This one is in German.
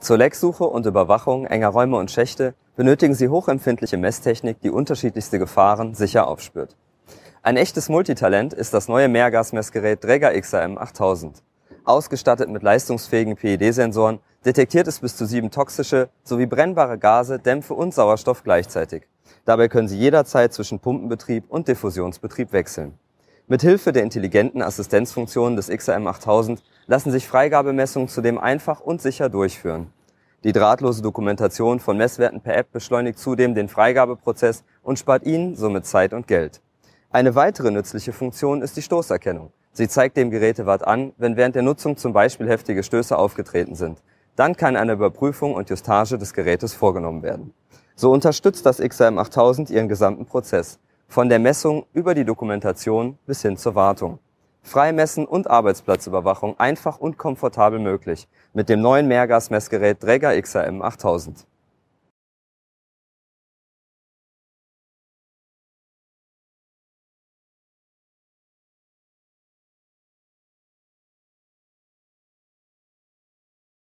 Zur Lecksuche und Überwachung enger Räume und Schächte benötigen sie hochempfindliche Messtechnik, die unterschiedlichste Gefahren sicher aufspürt. Ein echtes Multitalent ist das neue Mehrgasmessgerät Dräger XRM 8000. Ausgestattet mit leistungsfähigen PED-Sensoren detektiert es bis zu sieben toxische sowie brennbare Gase, Dämpfe und Sauerstoff gleichzeitig. Dabei können Sie jederzeit zwischen Pumpenbetrieb und Diffusionsbetrieb wechseln. Mithilfe der intelligenten Assistenzfunktionen des XRM8000 lassen sich Freigabemessungen zudem einfach und sicher durchführen. Die drahtlose Dokumentation von Messwerten per App beschleunigt zudem den Freigabeprozess und spart Ihnen somit Zeit und Geld. Eine weitere nützliche Funktion ist die Stoßerkennung. Sie zeigt dem Gerätewart an, wenn während der Nutzung zum Beispiel heftige Stöße aufgetreten sind. Dann kann eine Überprüfung und Justage des Gerätes vorgenommen werden. So unterstützt das XRM8000 Ihren gesamten Prozess von der Messung über die Dokumentation bis hin zur Wartung. Freimessen und Arbeitsplatzüberwachung einfach und komfortabel möglich mit dem neuen Mehrgasmessgerät Dräger XRM 8000.